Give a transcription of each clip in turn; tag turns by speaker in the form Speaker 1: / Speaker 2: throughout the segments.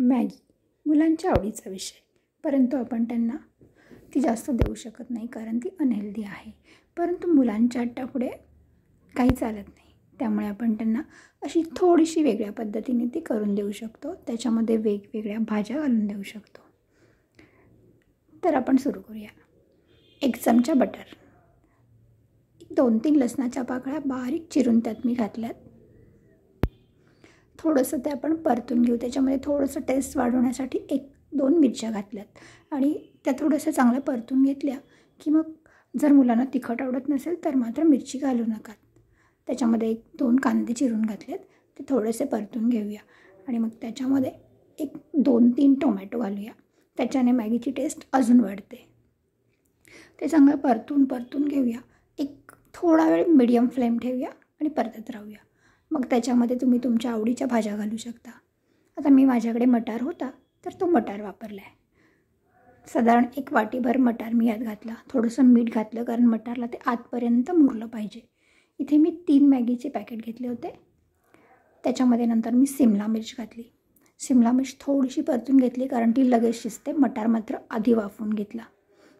Speaker 1: Maggi मुलांच्या आवडीचा विषय परंतु आपण त्यांना ती जास्त देऊ शकत नाही कारण ती अनहेल्दी आहे परंतु मुलांच्या आट्टापुढे काही चालत नाही त्यामुळे आपण त्यांना अशी थोडीशी वेगळ्या पद्धतीने ती करून देऊ शकतो त्याच्यामध्ये वेगवेगळ्या भाज्या घालून देऊ शकतो तर आपण सुरू करूया एक चमचा बटर दोन तीन लसणाच्या पाकळ्या बारीक चिरून त्यात मी घातल्यात थोडंसं ते आपण परतून घेऊ त्याच्यामध्ये थोडंसं टेस्ट वाढवण्यासाठी एक दोन मिरच्या घातल्यात आणि त्या थोड्याशा चांगल्या परतून घेतल्या की मग जर मुलांना तिखट आवडत नसेल तर मात्र मिरची घालू नका त्याच्यामध्ये एक दोन कांदे चिरून घातलेत ते थोडेसे परतून घेऊया आणि मग त्याच्यामध्ये एक दोन तीन टोमॅटो घालूया त्याच्याने मॅगीची टेस्ट अजून वाढते ते चांगलं परतून परतून घेऊया एक थोडा वेळ मिडियम फ्लेम ठेवूया आणि परतत राहूया मग त्याच्यामध्ये तुम्ही तुमच्या आवडीच्या भाज्या घालू शकता आता मी माझ्याकडे मटार होता तर तो मटार वापरला आहे साधारण एक वाटीभर मटार मी यात घातला थोडंसं मीठ घातलं कारण मटारला ते आतपर्यंत मुरलं पाहिजे इथे मी तीन मॅगीचे पॅकेट घेतले होते त्याच्यामध्ये नंतर मी सिमला मिर्च घातली सिमला मिर्च थोडीशी परतून घेतली कारण ती लगेच शिजते मटार मात्र आधी वाफवून घेतला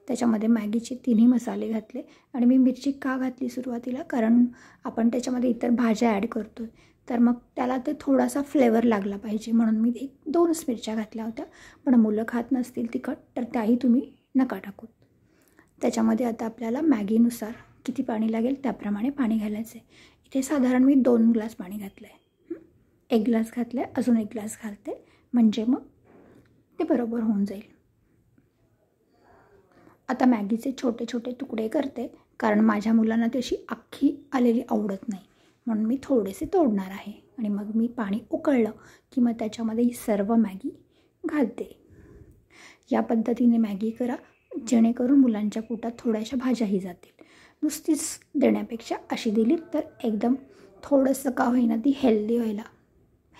Speaker 1: त्याच्यामध्ये मॅगीचे तिन्ही मसाले घातले आणि मी मिरची का घातली सुरुवातीला कारण आपण त्याच्यामध्ये इतर भाज्या ॲड करतो तर मग त्याला ते थोडासा फ्लेवर लागला पाहिजे म्हणून मी एक दोनच मिरच्या घातल्या होत्या पण मुलं खात नसतील तिखट तर त्याही तुम्ही नका टाकू त्याच्यामध्ये आता आपल्याला मॅगीनुसार किती पाणी लागेल त्याप्रमाणे पाणी घालायचं आहे इथे साधारण मी दोन ग्लास पाणी घातलं आहे एक ग्लास घातलं आहे अजून एक ग्लास घालते म्हणजे मग ते बरोबर होऊन जाईल आता मॅगीचे छोटे छोटे तुकडे करते कारण माझ्या मुलांना त्याची अख्खी आलेली आवडत नाही म्हणून मी थोडेसे तोडणार आहे आणि मग मी पाणी उकळलं की मग त्याच्यामध्ये ही सर्व मॅगी घालते या पद्धतीने मॅगी करा जेणेकरून मुलांच्या पोटात थोड्याशा भाज्याही जातील नुसतीच देण्यापेक्षा अशी दिली तर एकदम थोडंसं का होईना ती हेल्दी व्हायला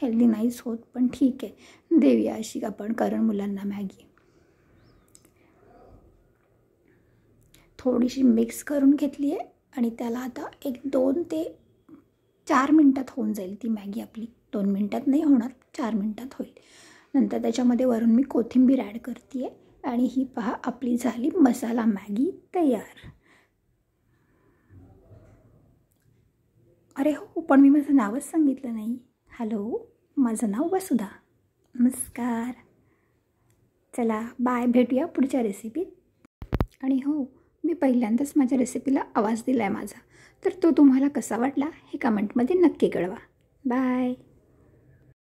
Speaker 1: हेल्दी नाहीच होत पण ठीक आहे देऊया अशी आपण कारण मुलांना मॅगी थोडीशी मिक्स करून घेतली आहे आणि त्याला आता एक दोन ते चार मिनटात होऊन जाईल ती मॅगी आपली दोन मिनटात नाही होणार चार मिनटात होईल नंतर त्याच्यामध्ये वरून मी कोथिंबीर ॲड करते आहे आणि ही पहा आपली झाली मसाला मॅगी तयार अरे हो पण मी माझं नावच सांगितलं नाही हॅलो माझं नाव वसुधा नमस्कार चला बाय भेटूया पुढच्या रेसिपीत आणि हो मी पहिल्यांदाच माझ्या रेसिपीला आवाज दिला आहे माझा तर तो तुम्हाला कसा वाटला हे कमेंटमध्ये नक्की कळवा बाय